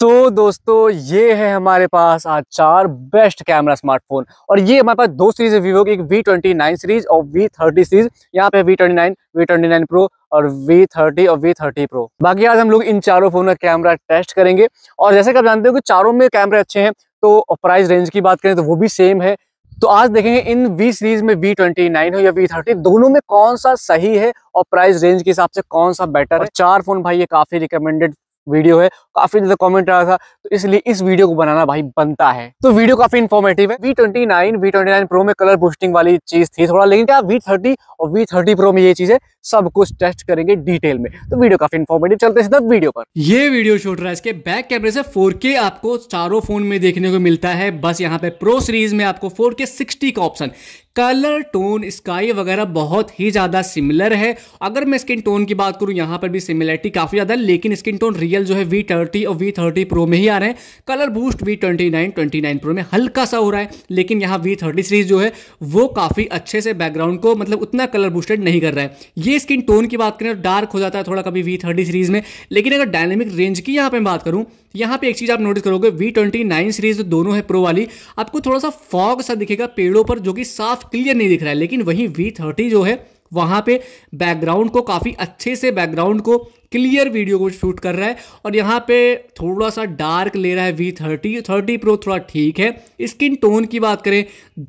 तो दोस्तों ये है हमारे पास आज चार बेस्ट कैमरा स्मार्टफोन और ये हमारे पास दो सीरीज है वीवो की एक वी ट्वेंटी नाइन सीरीज और वी थर्टी सीरीज यहाँ पे V twenty nine V twenty nine pro और वी थर्टी और वी थर्टी प्रो बाकी आज हम लोग इन चारों फोन का कैमरा टेस्ट करेंगे और जैसे कि आप जानते हो कि चारों में कैमरे अच्छे हैं तो प्राइस रेंज की बात करें तो वो भी सेम है तो आज देखेंगे इन वी सीरीज में वी ट्वेंटी नाइन हो या वी थर्टी दोनों में कौन सा सही है और प्राइस रेंज के हिसाब से कौन सा बेटर है चार फोन भाई ये काफी रिकमेंडेड वीडियो है काफी ज्यादा कमेंट आ रहा था तो इसलिए इस वीडियो को बनाना भाई बनता है तो वीडियो काफी इन्फॉर्मेटिव है V twenty nine V twenty nine pro में कलर बुस्टिंग वाली चीज थी थोड़ा लेकिन क्या वी थर्टी और वी थर्टी प्रो में ये चीज है सब कुछ टेस्ट करेंगे डिटेल में तो वीडियो काफी इन्फॉर्मेटिव चलते सीधा वीडियो पर ये वीडियो शूट रहा है इसके बैक कैमरे से फोर आपको चारों फोन में देखने को मिलता है बस यहाँ पे प्रो सीरीज में आपको फोर के का ऑप्शन कलर टोन स्काई वगैरह बहुत ही ज़्यादा सिमिलर है अगर मैं स्किन टोन की बात करूँ यहाँ पर भी सिमिलरिटी काफ़ी ज़्यादा है लेकिन स्किन टोन रियल जो है वी थर्टी और वी थर्टी प्रो में ही आ रहे हैं colour boost V twenty nine twenty nine pro में हल्का सा हो रहा है लेकिन यहाँ वी थर्टी सीरीज जो है वो काफ़ी अच्छे से बैकग्राउंड को मतलब उतना कलर बूस्टेड नहीं कर रहा है ये स्किन टोन की बात करें तो डार्क हो जाता है थोड़ा कभी वी थर्टी सीरीज में लेकिन अगर डायनेमिक रेंज की यहाँ पर बात करूँ यहाँ पे एक चीज़ आप नोटिस करोगे वी ट्वेंटी नाइन सीरीज दोनों है प्रो वाली आपको थोड़ा सा फॉग सा दिखेगा पेड़ों पर जो कि साफ क्लियर नहीं दिख रहा है लेकिन वहीं वी थर्टी जो है वहाँ पे बैकग्राउंड को काफ़ी अच्छे से बैकग्राउंड को क्लियर वीडियो को शूट कर रहा है और यहाँ पे थोड़ा सा डार्क ले रहा है वी थर्टी थर्टी प्रो थोड़ा ठीक है स्किन टोन की बात करें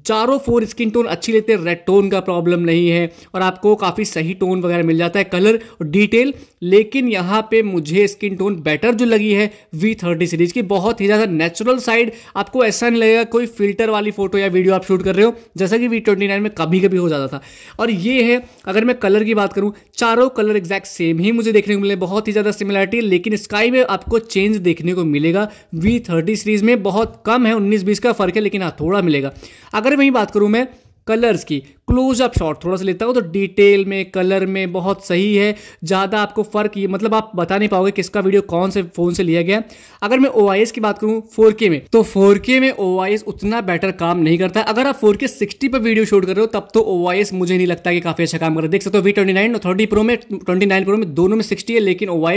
चारों फोर स्किन टोन अच्छी लेते हैं रेड टोन का प्रॉब्लम नहीं है और आपको काफ़ी सही टोन वगैरह मिल जाता है कलर और डिटेल लेकिन यहाँ पे मुझे स्किन टोन बेटर जो लगी है वी थर्टी सीरीज़ की बहुत ही ज़्यादा नेचुरल साइड आपको ऐसा नहीं लगेगा कोई फिल्टर वाली फोटो या वीडियो आप शूट कर रहे हो जैसा कि वी ट्वेंटी नाइन में कभी कभी हो जाता था और ये है अगर मैं कलर की बात करूँ चारों कलर एग्जैक्ट सेम ही मुझे देखने को मिले बहुत ही ज़्यादा सिमिलरिटी लेकिन स्काई में आपको चेंज देखने को मिलेगा वी थर्टी सीरीज़ में बहुत कम है उन्नीस बीस का फ़र्क है लेकिन हाँ थोड़ा मिलेगा अगर वही बात करूँ मैं कलर्स की क्लोजअप शॉट थोड़ा सा लेता हूँ तो डिटेल में कलर में बहुत सही है ज़्यादा आपको फ़र्क ये मतलब आप बता नहीं पाओगे किसका वीडियो कौन से फ़ोन से लिया गया अगर मैं ओ की बात करूँ फोर में तो फोर में ओ उतना बेटर काम नहीं करता अगर आप फोर के पर वीडियो शूट कर रहे हो तब तो ओ मुझे नहीं लगता कि काफ़ी अच्छा काम कर रहा है देख सकते हो वी ट्वेंटी और थर्टी प्रो में ट्वेंटी प्रो में दोनों में सिक्सटी है लेकिन ओ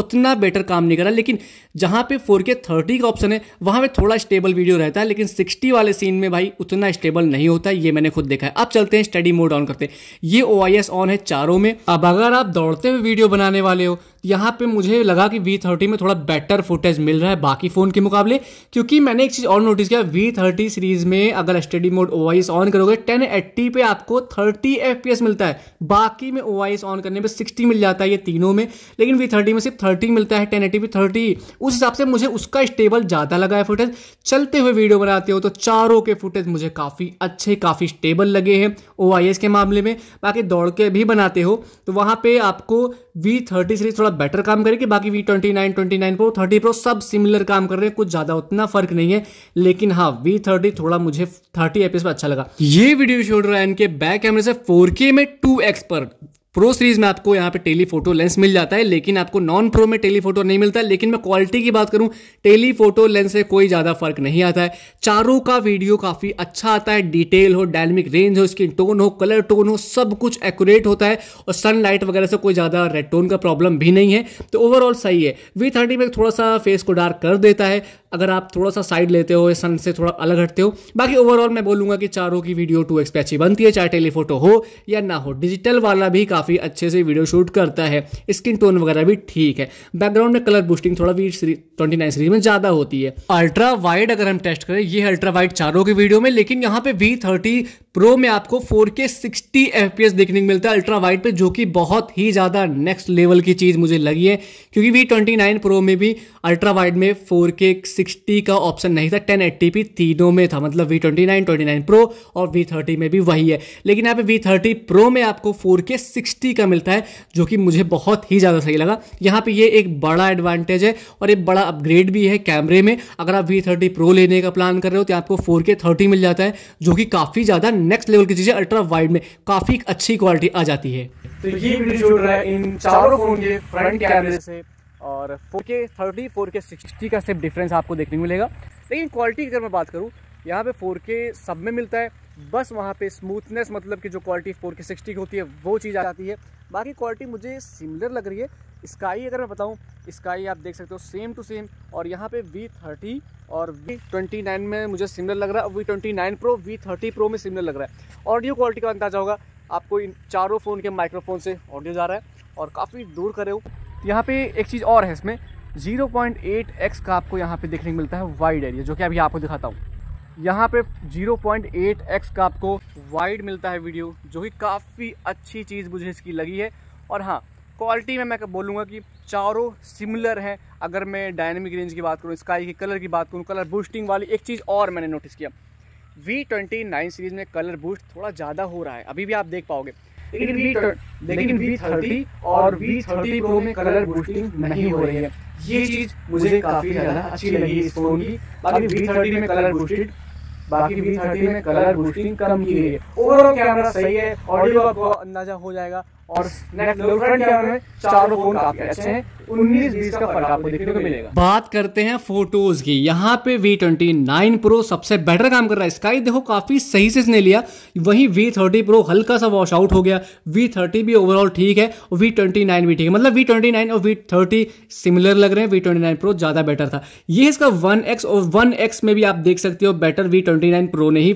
उतना बेटर काम नहीं कर रहा लेकिन जहाँ पे 4K 30 का ऑप्शन है वहाँ पे थोड़ा स्टेबल वीडियो रहता है लेकिन 60 वाले सीन में भाई उतना स्टेबल नहीं होता ये मैंने खुद देखा है अब चलते करते हैं स्टडी मोड ऑन करते हैं ये ओ ऑन है चारों में अब अगर आप दौड़ते हुए वीडियो बनाने वाले हो यहाँ पे मुझे लगा कि वी थर्टी में थोड़ा बेटर फुटेज मिल रहा है बाकी फ़ोन के मुकाबले क्योंकि मैंने एक चीज़ और नोटिस किया वी थर्टी सीरीज़ में अगर स्टडी मोड ओ ऑन करोगे टेन एट्टी पे आपको थर्टी एफ मिलता है बाकी में ओ ऑन करने पर सिक्सटी मिल जाता है ये तीनों में लेकिन वी थर्टी में सिर्फ थर्टी मिलता है टेन एट्टी पे थर्टी उस हिसाब से मुझे उसका स्टेबल ज़्यादा लगा है फुटेज चलते हुए वीडियो बनाते हो तो चारों के फुटेज मुझे काफ़ी अच्छे काफ़ी स्टेबल लगे हैं ओ के मामले में बाकी दौड़ के भी बनाते हो तो वहाँ पर आपको वी थर्टी सीरीज थोड़ा बेटर काम करेगी बाकी V twenty nine twenty nine pro thirty pro सब सिमिलर काम कर रहे हैं कुछ ज़्यादा उतना फर्क नहीं है लेकिन हाँ वी थर्टी थोड़ा मुझे थर्टी एपिस पर अच्छा लगा ये वीडियो शूट रहा है इनके बैक कैमरे से फोर में टू एक्स पर प्रो सीरीज में आपको यहाँ पे टेलीफोटो लेंस मिल जाता है लेकिन आपको नॉन प्रो में टेलीफोटो नहीं मिलता लेकिन मैं क्वालिटी की बात करूँ टेलीफोटो लेंस से कोई ज़्यादा फर्क नहीं आता है चारों का वीडियो काफ़ी अच्छा आता है डिटेल हो डायनेमिक रेंज हो स्किन टोन हो कलर टोन हो सब कुछ एक्यूरेट होता है और सनलाइट वगैरह से कोई ज़्यादा रेड टोन का प्रॉब्लम भी नहीं है तो ओवरऑल सही है वी थर्टी में थोड़ा सा फेस को डार्क कर देता है अगर आप थोड़ा सा साइड लेते हो या सन से थोड़ा अलग हटते हो बाकी ओवरऑल मैं बोलूंगा कि चारों की वीडियो टू एक्स अच्छी बनती है चाहे टेलीफोटो हो या ना हो डिजिटल वाला भी काफ़ी अच्छे से वीडियो शूट करता है स्किन टोन वगैरह भी ठीक है बैकग्राउंड में कलर बूस्टिंग थोड़ा भी ट्वेंटी नाइन सीरीज में ज़्यादा होती है अल्ट्रा वाइड अगर हम टेस्ट करें ये अल्ट्रा वाइड चारों की वीडियो में लेकिन यहाँ पे वी थर्टी प्रो में आपको four K sixty F P S देखने को मिलता है अल्ट्रा वाइड पे जो कि बहुत ही ज़्यादा नेक्स्ट लेवल की चीज़ मुझे लगी है क्योंकि वी ट्वेंटी नाइन प्रो में भी अल्ट्रा वाइड में फोर के सिक्सटी का ऑप्शन नहीं था टेन एट्टी पी तीनों में था मतलब V twenty nine twenty nine pro और वी थर्टी में भी वही है लेकिन यहाँ पे वी थर्टी प्रो में आपको फोर के सिक्सटी का मिलता है जो कि मुझे बहुत ही ज़्यादा सही लगा यहाँ पे ये एक बड़ा एडवांटेज है और एक बड़ा अपग्रेड भी है कैमरे में अगर आप वी थर्टी प्रो लेने का प्लान कर रहे हो तो आपको फोर के थर्टी मिल जाता है जो कि काफ़ी ज़्यादा नेक्स्ट लेवल की चीज़ है अल्ट्रा वाइड में काफ़ी अच्छी क्वालिटी आ जाती है तो ये वीडियो जुड़ रहा है इन चारों फोन के फ्रंट कैमरे से और फोर के थर्टी फोर के सिक्सटी का सिर्फ डिफरेंस आपको देखने को मिलेगा लेकिन क्वालिटी की अगर मैं बात करूँ यहाँ पे फोर के सब में मिलता है बस वहाँ पे स्मूथनेस मतलब कि जो क्वालिटी फोर के सिक्सटी की होती है वो चीज़ आ जाती है बाकी क्वालिटी मुझे सिमिलर लग रही है स्काई अगर मैं बताऊँ स्काई आप देख सकते हो सेम टू सेम और यहाँ पे वी थर्टी और वी ट्वेंटी नाइन में मुझे सिमिलर लग रहा है V twenty nine pro V thirty pro में सिमिलर लग रहा है ऑडियो क्वालिटी का अंदाजा होगा आपको इन चारों फ़ोन के माइक्रोफोन से ऑडियो जा रहा है और काफ़ी दूर करे हो तो यहाँ पे एक चीज़ और है इसमें 0.8x का आपको यहाँ पे देखने को मिलता है वाइड एरिया जो कि अभी आपको दिखाता हूँ यहाँ पे 0.8x का आपको वाइड मिलता है वीडियो जो कि काफ़ी अच्छी चीज़ मुझे इसकी लगी है और हाँ क्वालिटी में मैं बोलूँगा कि चारों सिमिलर हैं अगर मैं डायनेमिक रेंज की बात करूँ स्काई के कलर की बात करूँ कलर बूस्टिंग वाली एक चीज़ और मैंने नोटिस किया वी ट्वेंटी नाइन सीरीज़ में कलर बूस्ट थोड़ा ज़्यादा हो रहा है अभी भी आप देख पाओगे लेकिन वी लेकिन वी थर्टी और वी थर्टी प्रो में कलर बूस्टिंग नहीं हो रही है ये चीज़ मुझे काफ़ी ज़्यादा अच्छी लगी इस फ़ोन की बाकी वी थर्टी में कलर बूस्टिंग बाकी वी थर्टी में कलर बूस्टिंग कम की है ओवरऑल कैमरा सही है ऑडियो आपको अंदाजा हो जाएगा और चारों फोन काफी अच्छे हैं उन्नीस बीस का फर्क आपको देखने को मिलेगा बात करते हैं फोटोज की यहाँ पे वी ट्वेंटी नाइन प्रो सबसे बेटर काम कर रहा है स्काई देखो काफी सही से इसने लिया वही वी थर्टी प्रो हल्का सा वॉश आउट हो गया वी थर्टी भी ओवरऑल ठीक है और वी ट्वेंटी नाइन भी ठीक है मतलब वी ट्वेंटी नाइन और वी थर्टी सिमिलर लग रहे हैं वी ट्वेंटी नाइन प्रो ज्यादा बेटर था ये इसका वन एक्स और वन एक्स में भी आप देख सकते हो better V twenty nine pro ने ही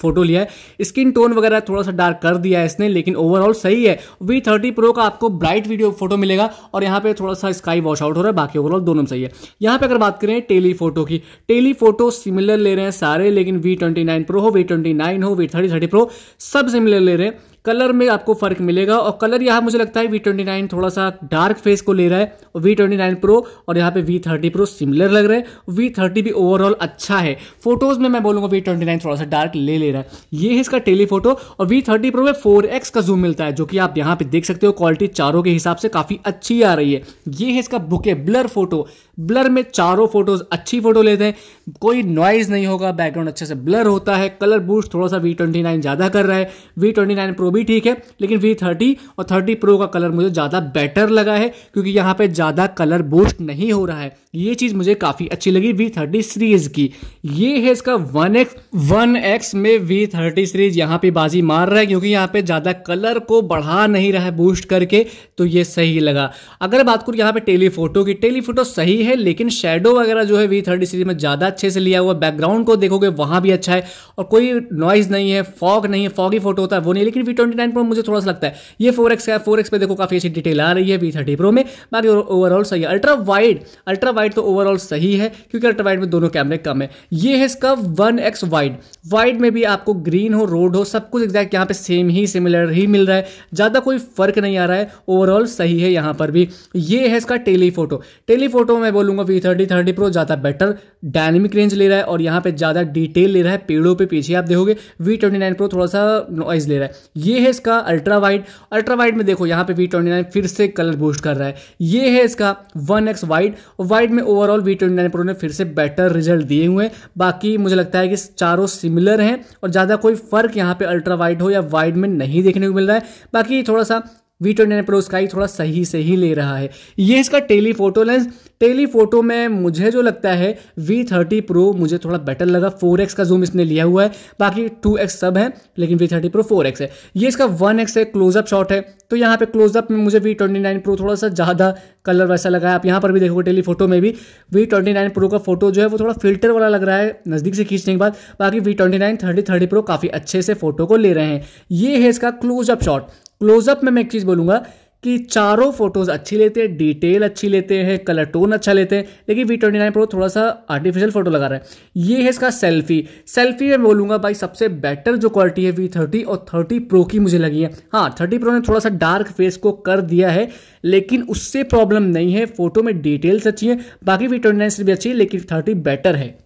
फोटो लिया है स्किन टोन वगैरह थोड़ा सा डार्क कर दिया है इसने लेकिन ओवरऑल सही है वी थर्टी प्रो का आपको ब्राइट वीडियो फोटो मिलेगा और यहाँ पे थोड़ा सा स्काई वॉश आउट हो रहा है बाकी ओवरऑल दोनों में सही है यहाँ पे अगर बात करें टेली फोटो की टेली फोटो सिमिलर ले रहे हैं सारे लेकिन वी ट्वेंटी नाइन प्रो हो वी ट्वेंटी नाइन हो वी थर्टी थर्टी प्रो सब सिमिलर ले रहे हैं कलर में आपको फर्क मिलेगा और कलर यहाँ मुझे लगता है वी ट्वेंटी नाइन थोड़ा सा डार्क फेस को ले रहा है और वी ट्वेंटी नाइन प्रो और यहाँ पे वी थर्टी प्रो सिमिलर लग रहा है वी थर्टी भी ओवरऑल अच्छा है फोटोज में मैं बोलूंगा वी ट्वेंटी नाइन थोड़ा सा डार्क ले ले रहा है ये है इसका टेलीफोटो और वी थर्टी प्रो में फोर एक्स का जूम मिलता है जो कि आप यहाँ पे देख सकते हो क्वालिटी चारों के हिसाब से काफ़ी अच्छी आ रही है ये है इसका बुके ब्लर फोटो ब्लर में चारों फोटोज अच्छी फोटो लेते हैं कोई नॉइज नहीं होगा बैकग्राउंड अच्छे से ब्लर होता है कलर बूस्ट थोड़ा सा वी ट्वेंटी नाइन ज़्यादा कर रहा है वी ट्वेंटी नाइन प्रो भी ठीक है लेकिन वी थर्टी और थर्टी प्रो का कलर मुझे ज़्यादा बेटर लगा है क्योंकि यहाँ पर ज़्यादा कलर बूस्ट नहीं हो रहा है ये चीज़ मुझे काफ़ी अच्छी लगी वी थर्टी सीरीज़ की ये है इसका वन एक्स वन एक्स में वी थर्टी सीरीज यहाँ पे बाजी मार रहा है क्योंकि यहाँ पे ज़्यादा कलर को बढ़ा नहीं रहा है बूस्ट करके तो ये सही लगा अगर बात करूं यहाँ पे टेलीफोटो की टेलीफोटो सही है है लेकिन शेडो वगैरह जो है वी थर्टी सीरीज में ज़्यादा अच्छे से लिया हुआ बैकग्राउंड को देखोगे वहाँ भी अच्छा है और कोई नॉइज़ नहीं है फॉग नहीं है फॉगी फोटो होता है वो नहीं लेकिन वी ट्वेंटी नाइन प्रो मुझे थोड़ा सा लगता है ये फोर एक्स है फोर एक्स पे देखो काफ़ी अच्छी डिटेल आ रही है वी थर्टी प्रो में बाकी ओवरऑल सही है अल्ट्रा वाइड अल्ट्रा वाइड तो ओवरऑल सही है क्योंकि अल्ट्रा वाइड में दोनों कैमरे कम है ये है इसका वन एक्स वाइड वाइड में भी आपको ग्रीन हो रोड हो सब कुछ एग्जैक्ट यहाँ पे सेम ही सिमिलर ही मिल रहा है ज़्यादा कोई फर्क नहीं आ रहा है ओवरऑल सही है यहाँ पर भी ये है इसका टेलीफोटो टेलीफोटो में बोलूंगा वी थर्टी थर्टी प्रो ज़्यादा बेटर डायनेमिक रेंज ले रहा है और यहाँ पे ज़्यादा डिटेल ले रहा है पेड़ों पे पीछे आप देखोगे वी ट्वेंटी नाइन प्रो थोड़ा सा नॉइज ले रहा है ये है इसका अल्ट्रा वाइड अल्ट्रा वाइड में देखो यहाँ पे वी ट्वेंटी नाइन फिर से कलर बूस्ट कर रहा है ये है इसका वन एक्स वाइड वाइड में overall V twenty nine pro ने फिर से बेटर रिजल्ट दिए हुए हैं बाकी मुझे लगता है कि चारों सिमिलर हैं और ज़्यादा कोई फर्क यहाँ पे अल्ट्रा वाइड हो या वाइड में नहीं देखने को मिल रहा है बाकी थोड़ा सा V twenty nine pro sky थोड़ा सही से ही ले रहा है ये इसका टेलीफोटो लेंस टेलीफोटो में मुझे जो लगता है वी थर्टी प्रो मुझे थोड़ा बेटर लगा फोर एक्स का जूम इसने लिया हुआ है बाकी टू एक्स सब है लेकिन V thirty pro four X है ये इसका वन एक्स है क्लोजअप शॉट है तो यहाँ पे क्लोजअप में मुझे वी ट्वेंटी नाइन प्रो थोड़ा सा ज़्यादा कलर वैसा लगा है आप यहाँ पर भी देखोगे टेलीफोटो में भी वी ट्वेंटी नाइन प्रो का फोटो जो है वो थोड़ा फिल्टर वाला लग रहा है नज़दीक से खींचने के बाद बाकी V twenty nine thirty thirty pro काफ़ी अच्छे से फोटो को ले रहे हैं ये है इसका क्लोजअप शॉट क्लोजअप में मैं एक चीज़ बोलूँगा कि चारों फोटोज़ अच्छी लेते हैं डिटेल अच्छी लेते हैं कलर टोन अच्छा लेते हैं लेकिन वी ट्वेंटी नाइन प्रो थोड़ा सा आर्टिफिशियल फोटो लगा रहा है ये है इसका सेल्फी सेल्फी में बोलूंगा भाई सबसे बेटर जो क्वालिटी है वी थर्टी और थर्टी प्रो की मुझे लगी है हाँ थर्टी प्रो ने थोड़ा सा डार्क फेस को कर दिया है लेकिन उससे प्रॉब्लम नहीं है फोटो में डिटेल्स अच्छी है बाकी वी ट्वेंटी नाइन से भी अच्छी है लेकिन थर्टी बेटर है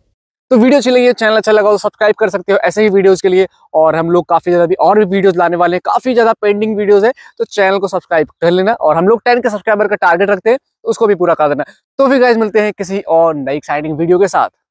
तो वीडियो अच्छी लगी है चैनल अच्छा लगा तो सब्सक्राइब कर सकते हो ऐसे ही वीडियोस के लिए और हम लोग काफी ज्यादा भी और भी वीडियोस लाने वाले हैं काफी ज्यादा पेंडिंग वीडियोस है तो चैनल को सब्सक्राइब कर लेना और हम लोग टेन के सब्सक्राइबर का टारगेट रखते हैं उसको भी पूरा कर देना तो फिर गाइज मिलते हैं किसी और नई एक्साइटिंग वीडियो के साथ